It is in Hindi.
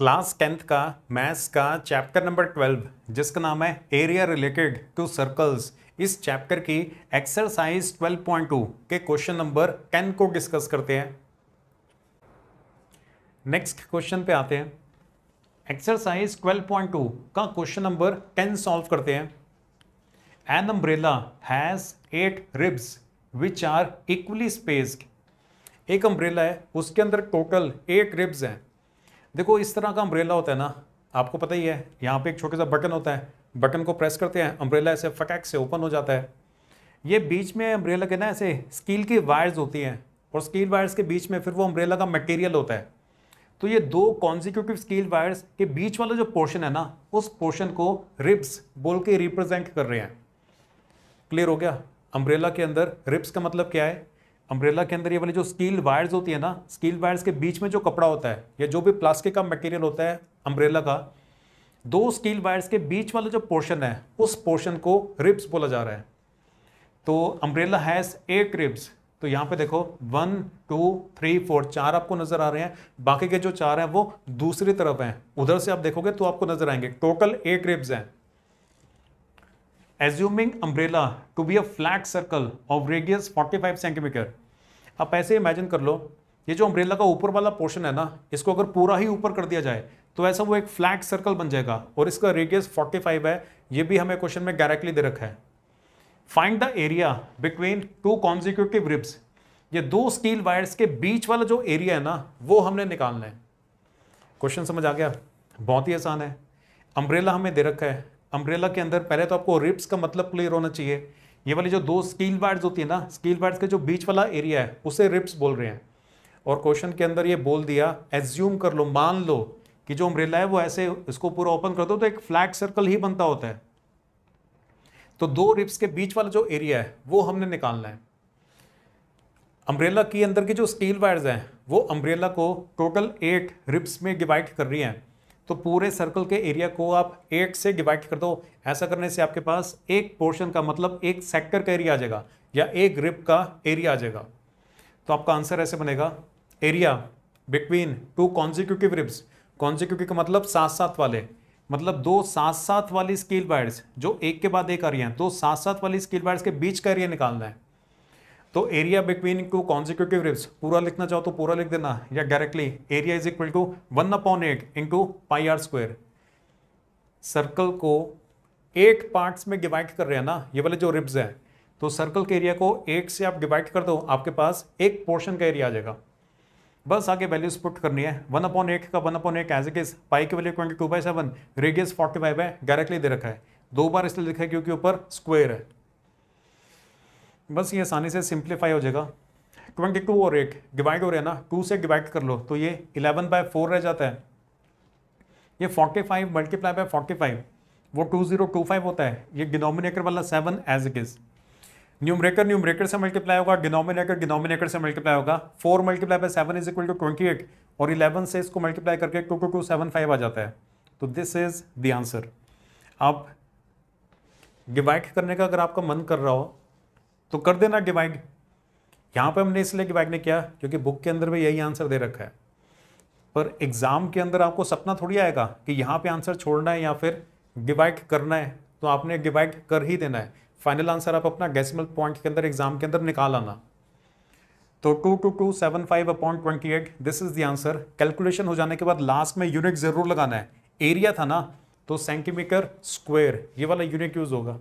क्लास टेंथ का मैथ्स का चैप्टर नंबर ट्वेल्व जिसका नाम है एरिया रिलेटेड टू सर्कल्स इस चैप्टर की एक्सरसाइज 12.2 के क्वेश्चन नंबर टेन को डिस्कस करते हैं नेक्स्ट क्वेश्चन पे आते हैं एक्सरसाइज 12.2 का क्वेश्चन नंबर टेन सॉल्व करते हैं an umbrella has eight ribs which are equally spaced एक अम्ब्रेला है उसके अंदर टोटल एट रिब्स हैं देखो इस तरह का अम्ब्रेला होता है ना आपको पता ही है यहाँ पे एक छोटा सा बटन होता है बटन को प्रेस करते हैं अम्ब्रेला ऐसे फटैक से ओपन हो जाता है ये बीच में अम्ब्रेला के ना ऐसे स्कील की वायर्स होती हैं और स्कील वायर्स के बीच में फिर वो अम्ब्रेला का मटेरियल होता है तो ये दो कॉन्जिक्यूटिव स्कील वायर्स के बीच वाला जो पोर्शन है ना उस पोर्शन को रिब्स बोल के रिप्रेजेंट कर रहे हैं क्लियर हो गया अम्ब्रेला के अंदर रिब्स का मतलब क्या है अम्ब्रेला के अंदर ये वाली जो स्टील वायर्स होती है ना स्टील वायर्स के बीच में जो कपड़ा होता है या जो भी प्लास्टिक का मटेरियल होता है अम्ब्रेला का दो स्टील वायर्स के बीच वाला जो पोर्शन है उस पोर्शन को रिब्स बोला जा रहा है तो अम्ब्रेला हैज़ एट रिब्स तो यहाँ पे देखो वन टू थ्री फोर चार आपको नज़र आ रहे हैं बाकी के जो चार हैं वो दूसरी तरफ हैं उधर से आप देखोगे तो आपको नज़र आएंगे टोटल एट रिब्स हैं assuming umbrella to be a flat circle of radius 45 centimetre आप ऐसे इमेजिन कर लो ये जो अम्ब्रेला का ऊपर वाला पोर्शन है ना इसको अगर पूरा ही ऊपर कर दिया जाए तो ऐसा वो एक फ्लैट सर्कल बन जाएगा और इसका रेडियस 45 है ये भी हमें क्वेश्चन में डायरेक्टली दे रखा है find the area between two consecutive ribs ये दो स्टील वायर्स के बीच वाला जो एरिया है ना वो हमने निकालना है क्वेश्चन समझ आ गया बहुत ही आसान है अम्ब्रेला हमें दे रखा है अम्ब्रेला के अंदर पहले तो आपको रिब्स का मतलब क्लियर होना चाहिए ये वाली जो दो स्किल बैड्स होती है ना स्किल बैड्स के जो बीच वाला एरिया है उसे रिप्स बोल रहे हैं और क्वेश्चन के अंदर ये बोल दिया एज्यूम कर लो मान लो कि जो अम्ब्रेला है वो ऐसे इसको पूरा ओपन कर दो तो एक फ्लैट सर्कल ही बनता होता है तो दो रिप्स के बीच वाला जो एरिया है वो हमने निकालना है अम्ब्रेला के अंदर की जो स्टील वायर्स हैं वो अम्ब्रेला को टोटल एट रिप्स में डिवाइड कर रही हैं तो पूरे सर्कल के एरिया को आप एट से डिवाइड कर दो ऐसा करने से आपके पास एक पोर्शन का मतलब एक सेक्टर का एरिया आ जाएगा या एक ग्रिप का एरिया आ जाएगा तो आपका आंसर ऐसे बनेगा area between two consecutive ribs consecutive का मतलब साथ साथ वाले मतलब दो साथ साथ वाली स्केल वायर्स जो एक के बाद एक आ रही हैं दो साथ साथ वाली स्केल वायर्स के बीच का एरिया निकालना है तो area between two consecutive ribs पूरा लिखना चाहो तो पूरा लिख देना या directly area is equal to one upon eight into pi r square circle को एट पार्ट्स में डिवाइड कर रहे हैं ना ये वाले जो रिब्स हैं तो सर्कल के एरिया को एट से आप डिवाइड कर दो आपके पास एक पोर्शन का एरिया आ जाएगा बस आगे वैल्यूज पुट करनी है वन अपॉन एट का one upon eight as is pi की value twenty two by seven radius forty five है डायरेक्टली दे रखा है दो बार इसलिए लिखा है क्योंकि ऊपर स्क्वेयर है बस ये आसानी से सिंप्लीफाई हो जाएगा ट्वेंटी टू और एट डिवाइड हो रहा है ना टू से डिवाइड कर लो तो ये इलेवन बाय फोर रह जाता है ये forty five multiply by forty five वो टू जीरो टू फाइव होता है ये डिनोमिनेटर वाला seven as it is numerator numerator से मल्टीप्लाई होगा डिनोमिनेटर डिनोमिनेटर से मल्टीप्लाई होगा four multiply by seven is equal to twenty eight और इलेवन से इसको मल्टीप्लाई करके two two two seven five आ जाता है तो दिस इज द आंसर आप डिवाइड करने का अगर आपका मन कर रहा हो तो कर देना डिवाइड यहां पर हमने इसलिए डिवाइड नहीं किया क्योंकि बुक के अंदर भी यही आंसर दे रखा है पर एग्ज़ाम के अंदर आपको सपना थोड़ी आएगा कि यहां पे आंसर छोड़ना है या फिर डिवाइड करना है तो आपने डिवाइड कर ही देना है फाइनल आंसर आप अपना डेसिमल पॉइंट के अंदर एग्जाम के अंदर निकाल आना तो two two two seven five upon twenty eight this is the answer calculation हो जाने के बाद लास्ट में यूनिट ज़रूर लगाना है एरिया था ना तो सेंटीमीटर स्क्वायर ये वाला यूनिट यूज़ होगा